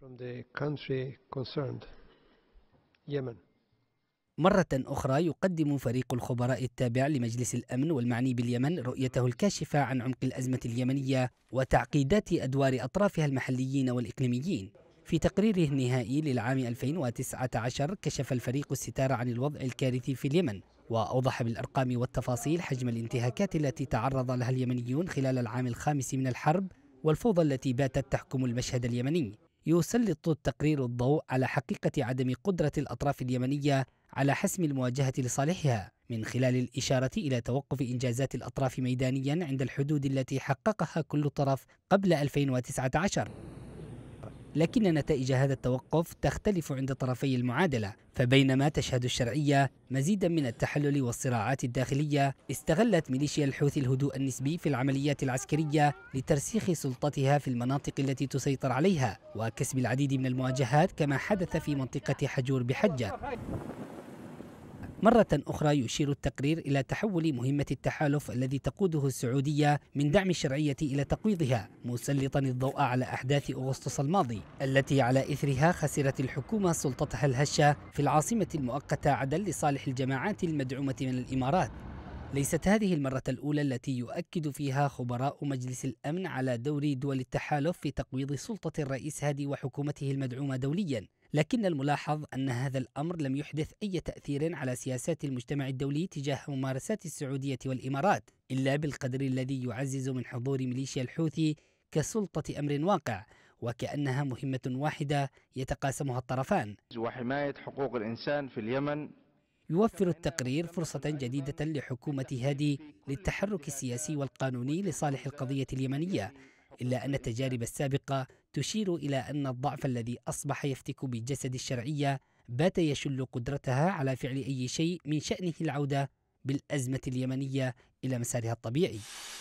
from the country concerned Yemen. مرة أخرى يقدم فريق الخبراء التابع لمجلس الأمن والمعني باليمن رؤيته الكاشفة عن عمق الأزمة اليمنية وتعقيدات أدوار أطرافها المحليين والإقليميين في تقريره النهائي للعام 2019 كشف الفريق الستار عن الوضع الكارثي في اليمن وأوضح بالأرقام والتفاصيل حجم الانتهاكات التي تعرض لها اليمنيون خلال العام الخامس من الحرب والفوضى التي باتت تحكم المشهد اليمني يسلط التقرير الضوء على حقيقة عدم قدرة الأطراف اليمنية على حسم المواجهة لصالحها من خلال الإشارة إلى توقف إنجازات الأطراف ميدانيا عند الحدود التي حققها كل طرف قبل 2019 لكن نتائج هذا التوقف تختلف عند طرفي المعادلة فبينما تشهد الشرعية مزيدا من التحلل والصراعات الداخلية استغلت ميليشيا الحوثي الهدوء النسبي في العمليات العسكرية لترسيخ سلطتها في المناطق التي تسيطر عليها وكسب العديد من المواجهات كما حدث في منطقة حجور بحجة مرة أخرى يشير التقرير إلى تحول مهمة التحالف الذي تقوده السعودية من دعم الشرعية إلى تقويضها مسلطا الضوء على أحداث أغسطس الماضي التي على إثرها خسرت الحكومة سلطتها الهشة في العاصمة المؤقتة عدل لصالح الجماعات المدعومة من الإمارات ليست هذه المرة الأولى التي يؤكد فيها خبراء مجلس الأمن على دور دول التحالف في تقويض سلطة الرئيس هادي وحكومته المدعومة دولياً لكن الملاحظ أن هذا الأمر لم يحدث أي تأثير على سياسات المجتمع الدولي تجاه ممارسات السعودية والإمارات إلا بالقدر الذي يعزز من حضور ميليشيا الحوثي كسلطة أمر واقع وكأنها مهمة واحدة يتقاسمها الطرفان وحماية حقوق الإنسان في اليمن يوفر التقرير فرصة جديدة لحكومة هادي للتحرك السياسي والقانوني لصالح القضية اليمنية إلا أن التجارب السابقة تشير إلى أن الضعف الذي أصبح يفتك بالجسد الشرعية بات يشل قدرتها على فعل أي شيء من شأنه العودة بالأزمة اليمنية إلى مسارها الطبيعي